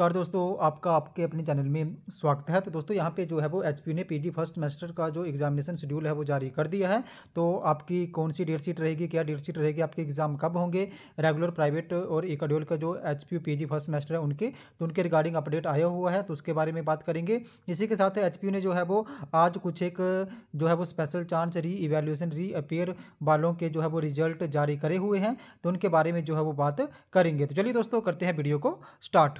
नमस्कार दोस्तों आपका आपके अपने चैनल में स्वागत है तो दोस्तों यहाँ पे जो है वो एच ने पीजी फर्स्ट सेमेस्टर का जो एग्जामिनेशन शेड्यूल है वो जारी कर दिया है तो आपकी कौन सी डेट शीट रहेगी क्या डेट शीट रहेगी आपके एग्जाम कब होंगे रेगुलर प्राइवेट और एक अड्यूल का जो एच पी फर्स्ट सेमेस्टर है उनके तो उनके रिगार्डिंग अपडेट आया हुआ है तो उसके बारे में बात करेंगे इसी के साथ एच ने जो है वो आज कुछ एक जो है वो special chance reevaluation reappear वालों के जो है वो रिजल्ट जारी करे हुए हैं तो उनके बारे में जो है वो बात करेंगे तो चलिए दोस्तों करते हैं वीडियो को स्टार्ट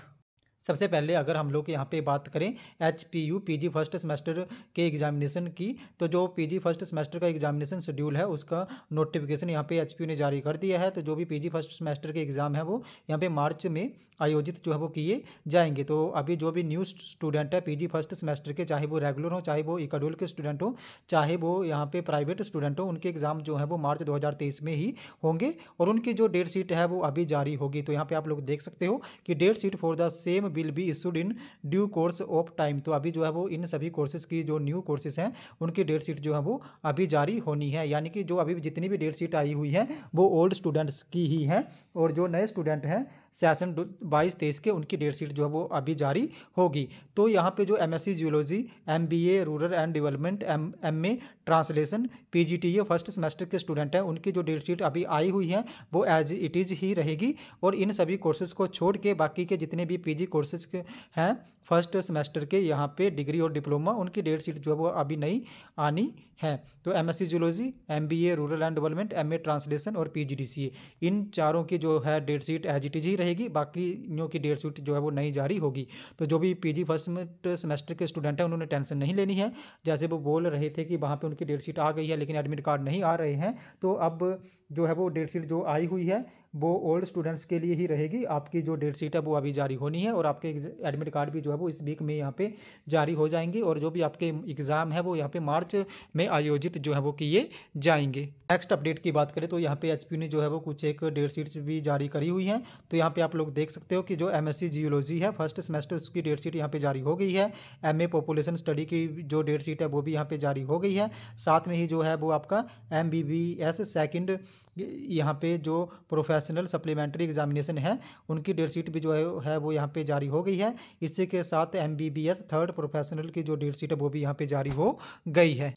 सबसे पहले अगर हम लोग यहाँ पे बात करें H P U P G first semester के एग्जामिनेशन की तो जो पी जी फर्स्ट सेमेस्टर का एग्जामिनेशन शेड्यूल है उसका नोटिफिकेशन यहाँ पे एच पी यू ने जारी कर दिया है तो जो भी पी जी फर्स्ट सेमेस्टर के एग्ज़ाम है वो यहाँ पे मार्च में आयोजित जो है वो किए जाएंगे तो अभी जो भी न्यू स्टूडेंट है पी जी फर्स्ट सेमेस्टर के चाहे वो रेगुलर हो चाहे वो इकाडोल के स्टूडेंट हो चाहे वो यहाँ पे प्राइवेट स्टूडेंट हो उनके एग्ज़ाम जो है वो मार्च दो में ही होंगे और उनकी जो डेट शीट है वो अभी जारी होगी तो यहाँ पर आप लोग देख सकते हो कि date sheet for the sem will be issued in due course of time तो अभी जो है वो इन सभी कोर्सेज की जो न्यू कोर्सेज हैं उनकी डेट शीट जो है वो अभी जारी होनी है यानी कि जो अभी जितनी भी डेट शीट आई हुई है वो ओल्ड स्टूडेंट्स की ही है और जो नए स्टूडेंट हैं सेशन बाईस तेईस के उनकी डेट शीट जो है वो अभी जारी होगी तो यहाँ पे जो M S geology M B A rural and development M M A translation P G T A first semester के स्टूडेंट हैं उनकी जो डेट शीट अभी आई हुई है वो एज इट इज़ ही रहेगी और इन सभी कोर्सेज को छोड़ के बाकी के जितने भी पी जी कोर्स कोर्सेज के हैं फर्स्ट सेमेस्टर के यहाँ पे डिग्री और डिप्लोमा उनकी डेट शीट जो है वो अभी नहीं आनी है तो M S C zoology M B A rural and development M A translation और P G D C A इन चारों की जो है date sheet as it is ही रहेगी बाकी की डेट शीट जो है वो नहीं जारी होगी तो जो भी पी जी फर्स्ट सेमेस्टर के स्टूडेंट हैं उन्होंने टेंशन नहीं लेनी है जैसे वो बोल रहे थे कि वहाँ पर उनकी डेट शीट आ गई है लेकिन एडमिट कार्ड नहीं आ रहे हैं तो अब जो है वो डेट शीट जो आई हुई है वो ओल्ड स्टूडेंट्स के लिए ही रहेगी आपकी जो डेट शीट है वो अभी जारी होनी है और आपके एडमिट कार्ड भी जो है वो इस वीक में यहाँ पे जारी हो जाएंगे और जो भी आपके एग्ज़ाम है वो यहाँ पे मार्च में आयोजित जो है वो किए जाएंगे नेक्स्ट अपडेट की बात करें तो यहाँ पे एच ने जो है वो कुछ एक डेट शीट्स भी जारी करी हुई हैं तो यहाँ पे आप लोग देख सकते हो कि जो एम जियोलॉजी है फर्स्ट सेमेस्टर उसकी डेट शीट यहाँ पे जारी हो गई है एम पॉपुलेशन स्टडी की जो डेट शीट है वो भी यहाँ पे जारी हो गई है साथ में ही जो है वो आपका एम बी बी सेकेंड यहाँ पे जो प्रोफेशनल सप्लीमेंट्री एग्जामिनेशन है उनकी डेट शीट भी जो है, है वो यहाँ पे जारी हो गई है इसी के साथ एम थर्ड प्रोफेशनल की जो डेट शीट है वो भी यहाँ पे जारी हो गई है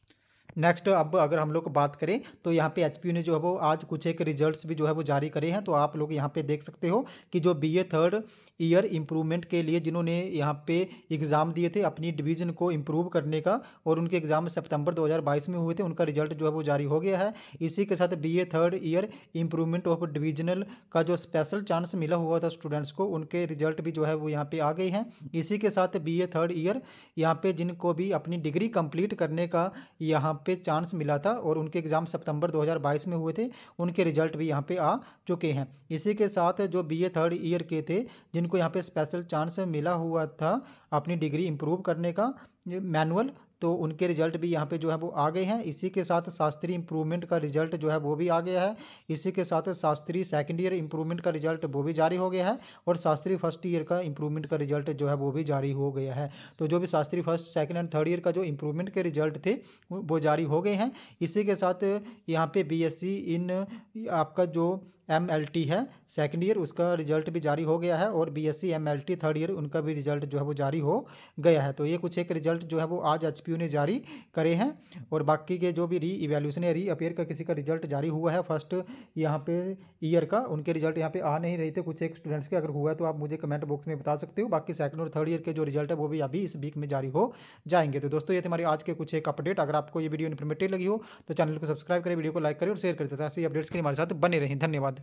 नेक्स्ट अब अगर हम लोग बात करें तो यहाँ पे एच ने जो है वो आज कुछ एक रिजल्ट्स भी जो है वो जारी करे हैं तो आप लोग यहाँ पे देख सकते हो कि जो बी थर्ड ईयर इम्प्रूवमेंट के लिए जिन्होंने यहाँ पे एग्ज़ाम दिए थे अपनी डिवीज़न को इम्प्रूव करने का और उनके एग्ज़ाम सितंबर 2022 में हुए थे उनका रिजल्ट जो है वो जारी हो गया है इसी के साथ B third year improvement of divisional का जो स्पेशल चांस मिला हुआ था स्टूडेंट्स को उनके रिजल्ट भी जो है वो यहाँ पर आ गए हैं इसी के साथ बी थर्ड ईयर यहाँ पर जिनको भी अपनी डिग्री कम्प्लीट करने का यहाँ पे चांस मिला था और उनके एग्ज़ाम सितंबर 2022 में हुए थे उनके रिजल्ट भी यहाँ पे आ चुके हैं इसी के साथ जो बीए थर्ड ईयर के थे जिनको यहाँ पे स्पेशल चांस मिला हुआ था अपनी डिग्री इम्प्रूव करने का मैनुअल तो उनके रिजल्ट भी यहाँ पे जो है वो आ गए हैं इसी के साथ शास्त्री इंप्रूवमेंट का रिजल्ट जो है वो भी आ गया है इसी के साथ शास्त्री सेकेंड ईयर इंप्रूवमेंट का रिजल्ट वो भी जारी हो गया है और शास्त्री फर्स्ट ईयर का इंप्रूवमेंट का रिजल्ट जो है वो भी जारी हो गया है तो जो भी Shastri first second and third year का जो इंप्रूवमेंट के रिजल्ट थे वो जारी हो गए हैं इसी के साथ यहाँ पर बी इन आपका जो एम एल टी है सेकेंड ईयर उसका रिजल्ट भी जारी हो गया है और B S C M L T third year उनका भी रिजल्ट जो है वो जारी हो गया है तो ये कुछ एक रिजल्ट जो है वो आज एच पी यू ने जारी करे हैं और बाकी के जो भी री इवेल्यूशन या री अपेयर का किसी का रिजल्ट जारी हुआ है फर्स्ट यहाँ पे ईयर का उनके रिजल्ट यहाँ पे आ नहीं रहे थे कुछ एक स्टूडेंट्स के अगर हुआ है तो आप मुझे कमेंट बॉक्स में बता सकते हो बाकी सेकंड और थर्ड ईयर के जो रिजल्ट है वो भी अभी इस वीक में जारी हो जाएंगे तो दोस्तों ये हमारी आज के कुछ एक अपडेट अगर आपको ये वीडियो इन्फॉर्मेटिव लगी हो तो चैनल को सब्सक्राइब करें वीडियो को लाइक करें और शेयर करते हैं ऐसे अपडेट्स के लिए हमारे साथ बने रहें धन्यवाद